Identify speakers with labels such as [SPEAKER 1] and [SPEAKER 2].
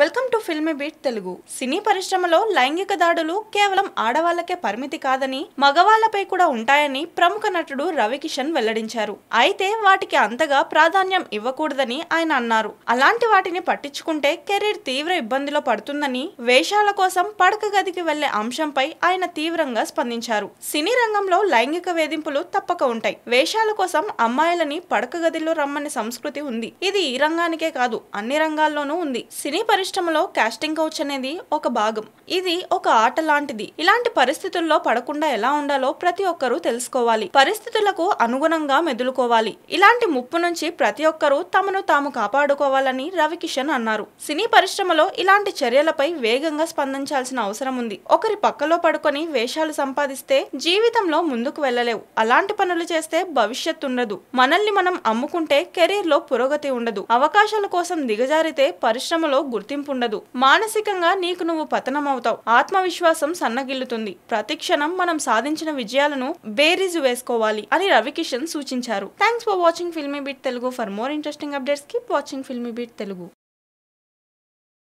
[SPEAKER 1] welcome to film beat Telugu సినీ పరిశ్రమలో లైంగిక దాడులు కేవలం ఆడవాళ్లకే పరిమితి కాదని మగవాళ్లపై కూడా ఉంటాయని ప్రముఖ నటుడు రవికిషన్ వెల్లడించారు అయితే వాటికి అంతగా ప్రాధాన్యం ఇవ్వకూడదని ఆయన అన్నారు అలాంటి వాటిని పట్టించుకుంటే కెరీర్ తీవ్ర ఇబ్బందిలో పడుతుందని వేషాల కోసం పడక గదికి వెళ్లే అంశంపై ఆయన తీవ్రంగా స్పందించారు సినీ రంగంలో లైంగిక వేధింపులు తప్పక ఉంటాయి వేషాల కోసం అమ్మాయిలని పడక గదిలో రమ్మని సంస్కృతి ఉంది ఇది ఈ రంగానికే కాదు అన్ని రంగాల్లోనూ ఉంది సినీ పరిశ్రమలో కాస్టింగ్ కౌచ్ అనేది ఒక భాగం ఇది ఒక ఆట లాంటిది ఇలాంటి పరిస్థితుల్లో పడకుండా ఎలా ఉండాలో ప్రతి ఒక్కరూ తెలుసుకోవాలి పరిస్థితులకు అనుగుణంగా మెదులుకోవాలి ఇలాంటి ముప్పు నుంచి ప్రతి ఒక్కరూ తమను తాము కాపాడుకోవాలని రవికిషన్ అన్నారు సినీ పరిశ్రమలో ఇలాంటి చర్యలపై వేగంగా స్పందించాల్సిన అవసరం ఉంది ఒకరి పక్కలో పడుకొని వేషాలు సంపాదిస్తే జీవితంలో ముందుకు వెళ్ళలేవు అలాంటి పనులు చేస్తే భవిష్యత్తు ఉండదు మనల్ని మనం అమ్ముకుంటే కెరీర్ లో పురోగతి ఉండదు అవకాశాల కోసం దిగజారితే పరిశ్రమలో గుర్తు గుర్తింపు ఉండదు మానసికంగా నీకు నువ్వు పతనమవుతావు ఆత్మవిశ్వాసం సన్నగిల్లుతుంది ప్రతిక్షణం మనం సాధించిన విజయాలను బేరీజు వేసుకోవాలి అని రవికిషన్ సూచించారు thanks for watching Filmibeat Telugu for more interesting updates keep watching Filmibeat Telugu